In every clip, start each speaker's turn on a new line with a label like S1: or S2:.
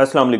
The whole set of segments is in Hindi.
S1: असलम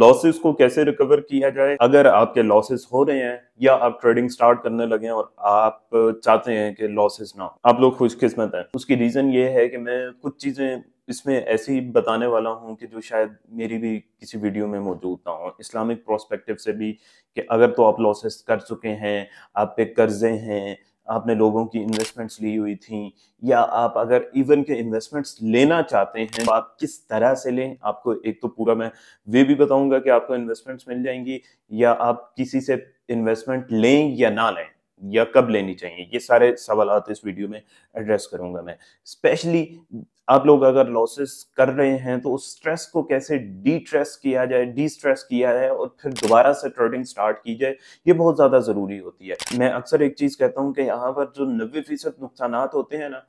S1: लॉसेस को कैसे रिकवर किया जाए अगर आपके लॉसेस हो रहे हैं या आप ट्रेडिंग स्टार्ट करने लगे हैं और आप चाहते हैं कि लॉसेस ना हो आप लोग खुशकिस्मत हैं उसकी रीज़न ये है कि मैं कुछ चीज़ें इसमें ऐसी बताने वाला हूँ कि जो शायद मेरी भी किसी वीडियो में मौजूद ना हो इस्लामिक प्रोस्पेक्टिव से भी कि अगर तो आप लॉसेस कर चुके हैं आप पे कर्जे हैं आपने लोगों की इन्वेस्टमेंट्स ली हुई थी या आप अगर इवन के इन्वेस्टमेंट्स लेना चाहते हैं तो आप किस तरह से लें आपको एक तो पूरा मैं वे भी बताऊंगा कि आपको इन्वेस्टमेंट्स मिल जाएंगी या आप किसी से इन्वेस्टमेंट लें या ना लें या कब लेनी चाहिए ये सारे सवाल इस वीडियो में एड्रेस करूंगा मैं स्पेशली आप लोग अगर लॉसेस कर रहे हैं तो उस स्ट्रेस को कैसे डिट्रेस किया जाए डी स्ट्रेस किया जाए और फिर दोबारा से ट्रेडिंग स्टार्ट की जाए ये बहुत ज़्यादा ज़रूरी होती है मैं अक्सर एक चीज़ कहता हूँ कि यहाँ पर जो नब्बे फीसद नुकसान होते हैं ना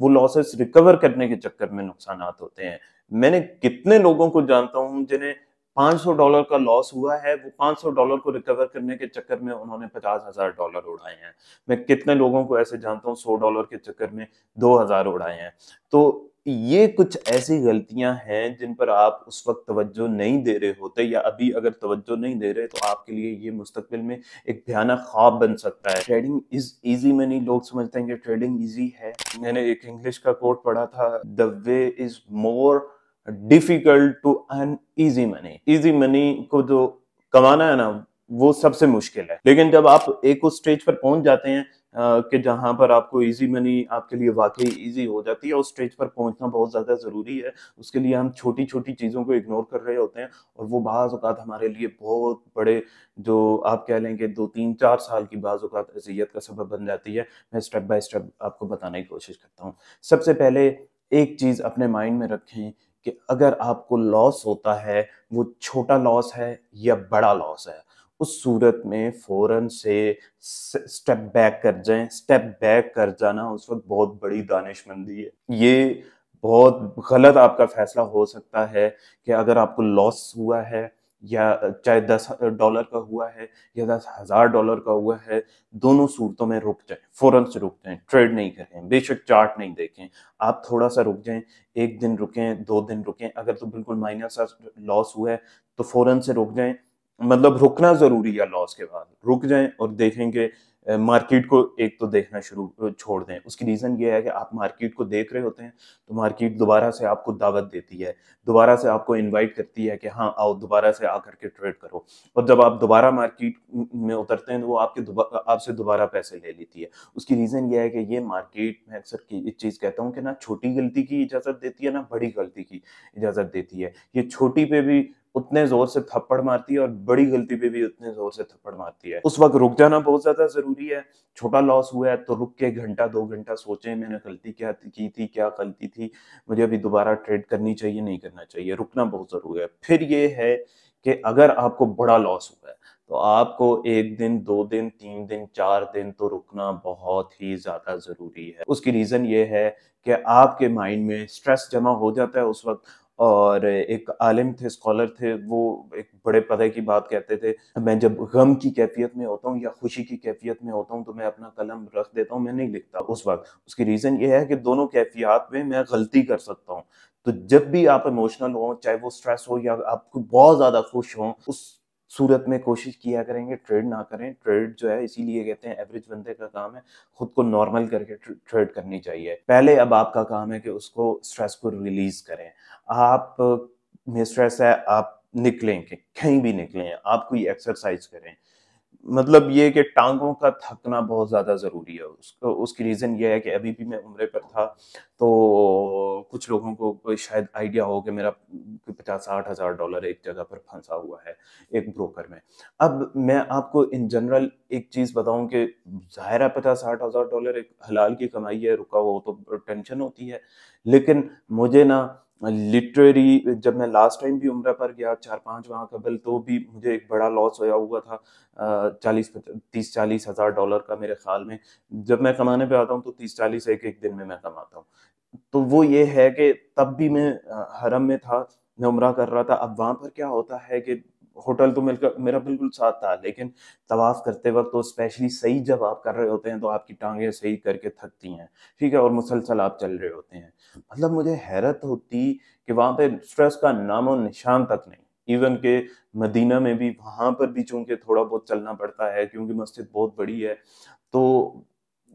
S1: वो लॉसेस रिकवर करने के चक्कर में नुकसान होते हैं मैंने कितने लोगों को जानता हूँ जिन्हें 500 डॉलर का लॉस हुआ है वो 500 डॉलर को रिकवर करने के चक्कर में उन्होंने पचास हजार डॉलर उड़ाए हैं मैं कितने लोगों को ऐसे जानता हूँ सौ डॉलर के चक्कर में दो हजार उड़ाए हैं तो ये कुछ ऐसी गलतियां हैं जिन पर आप उस वक्त तवज्जो नहीं दे रहे होते या अभी अगर तवज्जो नहीं दे रहे तो आपके लिए ये मुस्तकबिल में एक भयानक ख्वाब बन सकता है ट्रेडिंग इज इजी में नहीं लोग समझते हैं कि ट्रेडिंग इजी है मैंने एक इंग्लिश का कोर्ट पढ़ा था the way is more difficult to earn easy money easy money को जो कमाना है ना वो सबसे मुश्किल है लेकिन जब आप एक उस स्टेज पर पहुंच जाते हैं कि जहां पर आपको इजी मनी आपके लिए वाकई इजी हो जाती है उस स्टेज पर पहुंचना बहुत ज़्यादा ज़रूरी है उसके लिए हम छोटी छोटी चीज़ों को इग्नोर कर रहे होते हैं और वो बाज़ात हमारे लिए बहुत बड़े जो आप कह लेंगे दो तीन चार साल की बाज़ात अजियत का सबब बन जाती है मैं स्टेप बाय स्टेप आपको बताने की कोशिश करता हूँ सबसे पहले एक चीज़ अपने माइंड में रखें कि अगर आपको लॉस होता है वो छोटा लॉस है या बड़ा लॉस है उस सूरत में फ़ौरन से स्टेप बैक कर जाएं स्टेप बैक कर जाना उस वक्त बहुत बड़ी दानिशमंदी है ये बहुत गलत आपका फैसला हो सकता है कि अगर आपको लॉस हुआ है या चाहे दस डॉलर का हुआ है या दस हज़ार डॉलर का हुआ है दोनों सूरतों में रुक जाएं फ़ौरन से रुक जाएं ट्रेड नहीं करें बेशक चार्ट नहीं देखें आप थोड़ा सा रुक जाएं एक दिन रुकें दो दिन रुकें अगर तो बिल्कुल माइनस लॉस हुआ है तो फ़ौरन से रुक जाएं मतलब रुकना ज़रूरी है लॉस के बाद रुक जाएं और देखेंगे मार्केट को एक तो देखना शुरू छोड़ दें उसकी रीज़न ये है कि आप मार्केट को देख रहे होते हैं तो मार्केट दोबारा से आपको दावत देती है दोबारा से आपको इनवाइट करती है कि हाँ आओ दोबारा से आकर के ट्रेड करो और जब आप दोबारा मार्केट में उतरते हैं तो वो आपके आपसे दोबारा पैसे ले लेती है उसकी रीज़न यह है कि ये मार्केट मैं अक्सर इस चीज़ कहता हूँ कि ना छोटी गलती की इजाज़त देती है ना बड़ी गलती की इजाज़त देती है ये छोटी पे भी उतने जोर से थप्पड़ मारती है और बड़ी गलती पे भी उतने जोर से थप्पड़ मारती है उस वक्त रुक जाना बहुत ज्यादा जरूरी है छोटा लॉस हुआ है तो रुक के घंटा दो घंटा सोचे मैंने गलती क्या की थी क्या गलती थी मुझे अभी दोबारा ट्रेड करनी चाहिए नहीं करना चाहिए रुकना बहुत जरूरी है फिर ये है कि अगर आपको बड़ा लॉस हुआ है तो आपको एक दिन दो दिन तीन दिन चार दिन तो रुकना बहुत ही ज़्यादा ज़रूरी है उसकी रीज़न ये है कि आपके माइंड में स्ट्रेस जमा हो जाता है उस वक्त और एक आलिम थे स्कॉलर थे वो एक बड़े पदे की बात कहते थे मैं जब गम की कैफियत में होता हूँ या खुशी की कैफियत में होता हूँ तो मैं अपना कलम रख देता हूँ मैं नहीं लिखता उस वक्त उसकी रीज़न ये है कि दोनों कैफियात में मैं गलती कर सकता हूँ तो जब भी आप इमोशनल हो चाहे वो स्ट्रेस हो या आप बहुत ज़्यादा खुश हों उस सूरत में कोशिश किया करेंगे ट्रेड ना करें ट्रेड जो है इसीलिए कहते हैं एवरेज बंदे का काम है खुद को नॉर्मल करके ट्रेड करनी चाहिए पहले अब आपका काम है कि उसको स्ट्रेस को रिलीज करें आप में स्ट्रेस है आप निकलें कहीं भी निकलें आप कोई एक्सरसाइज करें मतलब ये कि टांगों का थकना बहुत ज़्यादा ज़रूरी है उसको उसकी रीज़न ये है कि अभी भी मैं उम्र पर था तो कुछ लोगों को शायद आइडिया हो कि मेरा पचास साठ हज़ार डॉलर एक जगह पर फंसा हुआ है एक ब्रोकर में अब मैं आपको इन जनरल एक चीज़ बताऊं कि ज़ाहिर है पचास साठ हज़ार डॉलर एक हलाल की कमाई है रुका हो तो टेंशन होती है लेकिन मुझे ना लिटरेरी जब मैं लास्ट टाइम भी उम्र पर गया चार पाँच वहाँ कबल तो भी मुझे एक बड़ा लॉस होया हुआ था चालीस तीस चालीस हज़ार डॉलर का मेरे ख्याल में जब मैं कमाने पे आता हूँ तो तीस चालीस एक एक दिन में मैं कमाता हूँ तो वो ये है कि तब भी मैं हरम में था मैं उम्र कर रहा था अब वहाँ पर क्या होता है कि होटल तो मेरे मेरा बिल्कुल साथ था लेकिन तवाफ़ करते वक्त तो स्पेशली सही जब आप कर रहे होते हैं तो आपकी टांगें सही करके थकती हैं ठीक है और मुसलसल आप चल रहे होते हैं मतलब मुझे हैरत होती कि वहाँ पे स्ट्रेस का नामो निशान तक नहीं इवन के मदीना में भी वहाँ पर भी चूंकि थोड़ा बहुत चलना पड़ता है क्योंकि मस्जिद बहुत बड़ी है तो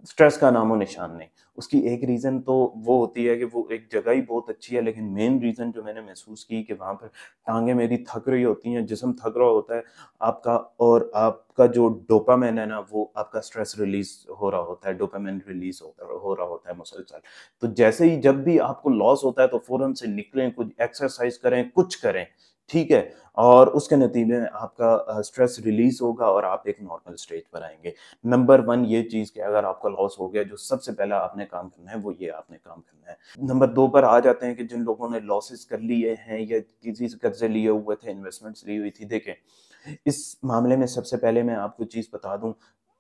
S1: स्ट्रेस का नामो निशान नहीं उसकी एक रीज़न तो वो होती है कि वो एक जगह ही बहुत अच्छी है लेकिन मेन रीज़न जो मैंने महसूस की कि वहाँ पर टांगें मेरी थक रही होती हैं जिसम थक रहा होता है आपका और आपका जो डोपामैन है ना वो आपका स्ट्रेस रिलीज हो रहा होता है डोपामैन रिलीज होता हो रहा होता है मुसलसल तो जैसे ही जब भी आपको लॉस होता है तो फ़ौरन से निकलें कुछ एक्सरसाइज करें कुछ करें ठीक है और उसके नतीजे में आपका स्ट्रेस रिलीज होगा और आप एक नॉर्मल स्टेज पर आएंगे नंबर वन ये चीज़ कि अगर आपका लॉस हो गया जो सबसे पहला आपने काम करना है वो ये आपने काम करना है नंबर दो पर आ जाते हैं कि जिन लोगों ने लॉसेस कर लिए हैं या किसी से कर्जे लिए हुए थे इन्वेस्टमेंट्स ली हुई थी देखें इस मामले में सबसे पहले मैं आपको चीज़ बता दूँ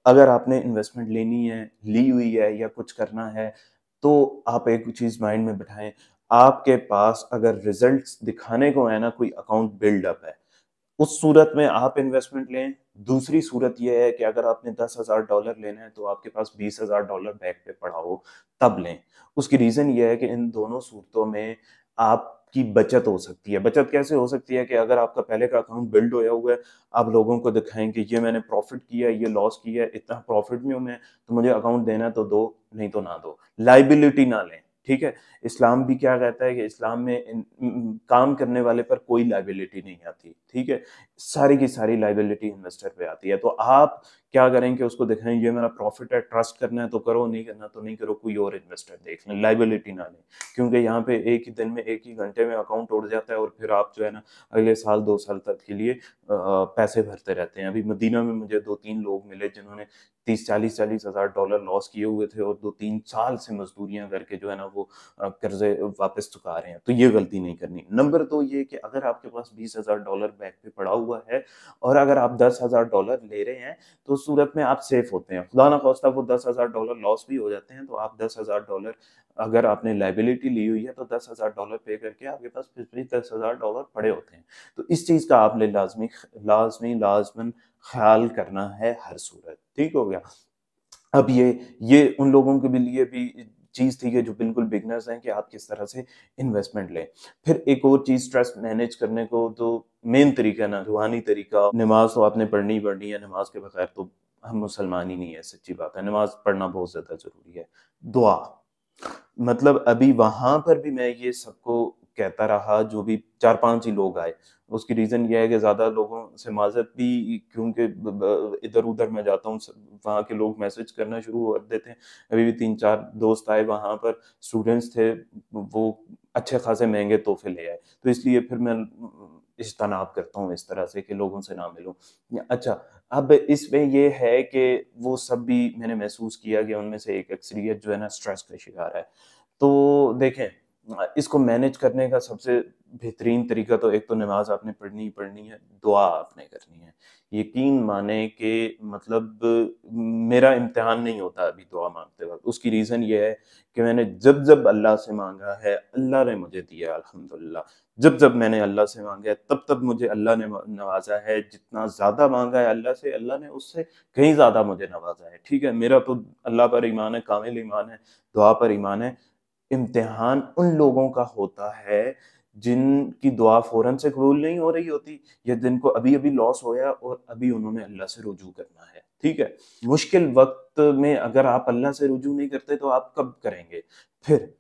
S1: अगर आपने इन्वेस्टमेंट लेनी है ली हुई है या कुछ करना है तो आप एक चीज़ माइंड में बैठाएं आपके पास अगर रिजल्ट्स दिखाने को है ना कोई अकाउंट बिल्डअप है उस सूरत में आप इन्वेस्टमेंट लें दूसरी सूरत यह है कि अगर आपने दस हज़ार डॉलर लेना है तो आपके पास बीस हज़ार डॉलर बैंक पे पड़ा हो तब लें उसकी रीज़न यह है कि इन दोनों सूरतों में आप की बचत हो सकती है बचत कैसे हो सकती है कि अगर आपका पहले का अकाउंट बिल्ड होया हुआ है आप लोगों को दिखाएं कि ये मैंने प्रॉफिट किया ये लॉस किया इतना प्रॉफिट में हूं मैं तो मुझे अकाउंट देना तो दो नहीं तो ना दो लाइबिलिटी ना लें ठीक है इस्लाम भी क्या कहता है कि इस्लाम में इन, काम करने वाले पर कोई लाइबिलिटी नहीं आती ठीक है सारी की सारी लाइबिलिटी इन्वेस्टर पे आती है तो आप क्या करें कि उसको दिखाएं ये मेरा प्रॉफिट है ट्रस्ट करना है तो करो नहीं करना तो नहीं करो कोई और इन्वेस्टर देख लें लाइबिलिटी ना लें क्योंकि यहाँ पे एक ही दिन में एक ही घंटे में अकाउंट उड़ जाता है और फिर आप जो है ना अगले साल दो साल तक के लिए पैसे भरते रहते हैं अभी मदीना में मुझे दो तीन लोग मिले जिन्होंने तीस चालीस चालीस हज़ार डॉलर लॉस किए हुए थे और दो तीन साल से मजदूरियां करके जो है ना वो कर्जे वापस चुका रहे हैं तो ये गलती नहीं करनी नंबर दो ये कि अगर आपके पास बीस हज़ार डॉलर बैंक पे पड़ा हुआ है और अगर आप दस हज़ार डॉलर ले रहे हैं तो उस सूरत में आप सेफ होते हैं खुदा ना खौस्ता वो दस हज़ार डॉलर लॉस भी हो जाते हैं तो आप दस हज़ार डॉलर अगर आपने लाइबिलिटी ली हुई है तो दस हज़ार डॉलर पे करके आपके पास फिर भी दस हज़ार डॉलर पड़े होते हैं तो इस चीज़ का आपने लाजमी लाजमी लाजमन ख्याल करना है हर सूरत ठीक हो गया अब ये ये उन लोगों के लिए भी चीज़ थी कि जो बिल्कुल बिगनर्स हैं कि आप किस तरह से इन्वेस्टमेंट लें फिर एक और चीज़ स्ट्रेस मैनेज करने को तो मेन तरीका ना रूहानी तरीका नमाज तो आपने पढ़नी पढ़नी है नमाज के बगैर तो हम मुसलमान ही नहीं है सच्ची बात है नमाज पढ़ना बहुत ज़्यादा ज़रूरी है दुआ मतलब अभी वहां पर भी मैं ये सबको कहता रहा जो भी चार पांच ही लोग आए उसकी रीज़न यह है कि ज़्यादा लोगों से माजत भी क्योंकि इधर उधर मैं जाता हूँ वहाँ के लोग मैसेज करना शुरू कर देते हैं अभी भी तीन चार दोस्त आए वहाँ पर स्टूडेंट्स थे वो अच्छे खासे महंगे तोहफे ले आए तो इसलिए फिर मैं इज्तनाब करता हूँ इस तरह से कि लोगों से ना मिलूँ अच्छा अब इसमें यह है कि वो सब भी मैंने महसूस किया कि उनमें से एक अक्सरियत जो है ना स्ट्रेस का शिकार है तो देखें इसको मैनेज करने का सबसे बेहतरीन तरीका तो एक तो नमाज आपने पढ़नी ही पढ़नी है दुआ आपने करनी है यकीन माने कि मतलब मेरा इम्तहान नहीं होता अभी दुआ मांगते वक्त उसकी रीज़न ये है कि मैंने जब जब अल्लाह से मांगा है अल्लाह ने मुझे दिया अल्हम्दुलिल्लाह जब जब मैंने अल्लाह से मांगा है तब तब मुझे अल्लाह ने नवाजा है जितना ज़्यादा मांगा है अल्लाह से अल्लाह ने उससे कहीं ज़्यादा मुझे नवाजा है ठीक है मेरा तो अल्लाह पर ईमान है कामिल ईमान है दुआ पर ईमान है इम्तिहान उन लोगों का होता है जिनकी दुआ फ़ौरन से कबूल नहीं हो रही होती या जिनको अभी अभी लॉस होया और अभी उन्होंने अल्लाह से रुजू करना है ठीक है मुश्किल वक्त में अगर आप अल्लाह से रुजू नहीं करते तो आप कब करेंगे फिर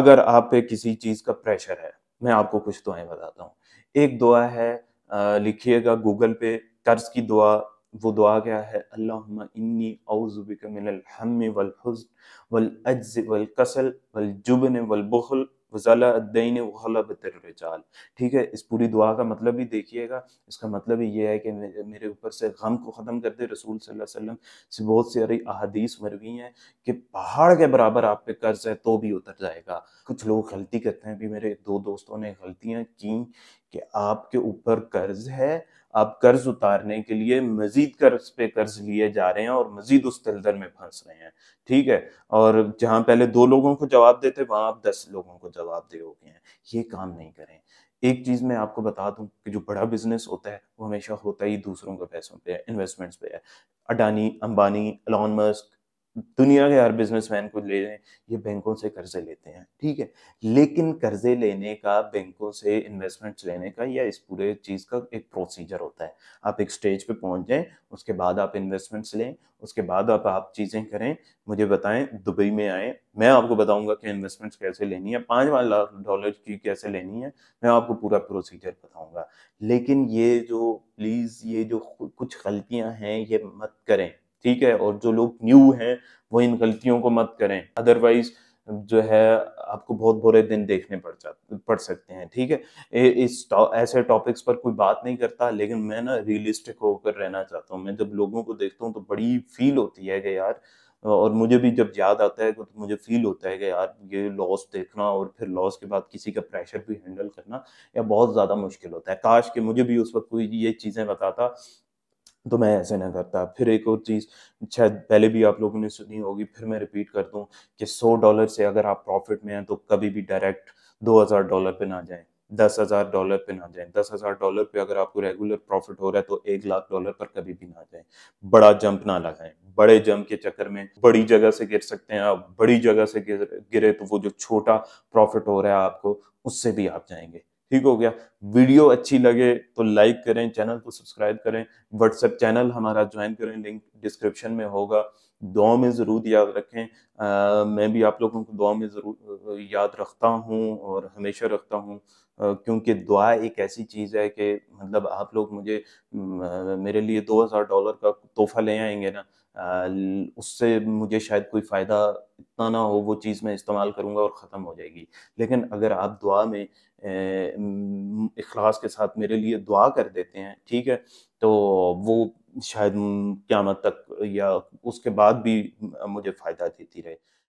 S1: अगर आप पे किसी चीज़ का प्रेशर है मैं आपको कुछ दुआएं बताता हूँ एक दुआ है लिखिएगा गूगल पे कर्ज की दुआ वो दुआ क्या है अल्लाह इन्नी अवज़ुबिक मिनल हम वल हज़न वल अज्ज़ वल कसल वल जुबन वल बुखल वज़लादैन वलबतरजाल ठीक है इस पूरी दुआ का मतलब भी देखिएगा इसका मतलब ये है कि मेरे ऊपर से गम को ख़त्म कर दे रसूल सल्लल्लाहु अलैहि वसल्लम से बहुत सारी अहादीस मरवी हैं कि पहाड़ के बराबर आप पे कर्ज है तो भी उतर जाएगा कुछ लोग गलती करते हैं भी मेरे दो दोस्तों ने गलतियाँ की कि आपके ऊपर कर्ज है आप कर्ज उतारने के लिए मजीद कर्ज पे कर्ज लिए जा रहे हैं और मजीद उस दलदल में फंस रहे हैं ठीक है और जहां पहले दो लोगों को जवाब देते वहां आप दस लोगों को जवाब दे हो गए हैं ये काम नहीं करें एक चीज़ मैं आपको बता दूं कि जो बड़ा बिजनेस होता है वो हमेशा होता ही दूसरों के पैसों पे है इन्वेस्टमेंट्स पे है अडानी अंबानी अलॉन मस्क दुनिया के हर बिजनेसमैन को ले लें ये बैंकों से कर्जे लेते हैं ठीक है लेकिन कर्जे लेने का बैंकों से इन्वेस्टमेंट्स लेने का या इस पूरे चीज़ का एक प्रोसीजर होता है आप एक स्टेज पे पहुंच जाएं उसके बाद आप इन्वेस्टमेंट्स लें उसके बाद आप आप चीज़ें करें मुझे बताएं दुबई में आए मैं आपको बताऊंगा कि इन्वेस्टमेंट्स कैसे लेनी है पाँच पाँच लाख डॉलर की कैसे लेनी है मैं आपको पूरा प्रोसीजर बताऊँगा लेकिन ये जो प्लीज़ ये जो कुछ गलतियाँ हैं ये मत करें ठीक है और जो लोग न्यू हैं वो इन गलतियों को मत करें अदरवाइज जो है आपको बहुत बुरे दिन देखने पड़ जा पड़ सकते हैं ठीक है इस ऐसे टॉपिक्स पर कोई बात नहीं करता लेकिन मैं ना रियलिस्टिक होकर रहना चाहता हूँ मैं जब लोगों को देखता हूँ तो बड़ी फील होती है कि यार और मुझे भी जब याद आता है तो मुझे फील होता है कि यार ये लॉस देखना और फिर लॉस के बाद किसी का प्रेशर भी हैंडल करना या बहुत ज़्यादा मुश्किल होता है काश कि मुझे भी उस वक्त कोई ये चीज़ें बताता तो मैं ऐसे ना करता फिर एक और चीज़ शायद पहले भी आप लोगों ने सुनी होगी फिर मैं रिपीट कर दूं कि सौ डॉलर से अगर आप प्रॉफिट में हैं तो कभी भी डायरेक्ट दो हजार डॉलर पर ना जाएं दस हज़ार डॉलर पर ना जाएं दस हज़ार डॉलर पर अगर आपको रेगुलर प्रॉफिट हो रहा है तो एक लाख डॉलर पर कभी भी ना जाएँ बड़ा जंप ना लगाएं बड़े जंप के चक्कर में बड़ी जगह से गिर सकते हैं आप बड़ी जगह से गिरे तो वो जो छोटा प्रॉफिट हो रहा है आपको उससे भी आप जाएंगे ठीक हो गया वीडियो अच्छी लगे तो लाइक करें चैनल को सब्सक्राइब करें व्हाट्सएप चैनल हमारा ज्वाइन करें लिंक डिस्क्रिप्शन में होगा दुआ में ज़रूर याद रखें आ, मैं भी आप लोगों को दुआ में ज़रूर याद रखता हूँ और हमेशा रखता हूँ क्योंकि दुआ एक ऐसी चीज़ है कि मतलब आप लोग मुझे मेरे लिए दो हज़ार डॉलर का तोहफा ले आएंगे ना उससे मुझे शायद कोई फ़ायदा इतना ना हो वो चीज़ मैं इस्तेमाल करूँगा और ख़त्म हो जाएगी लेकिन अगर आप दुआ में अखलास के साथ मेरे लिए दुआ कर देते हैं ठीक है तो वो शायद क्यामत तक या उसके बाद भी मुझे फ़ायदा देती रहे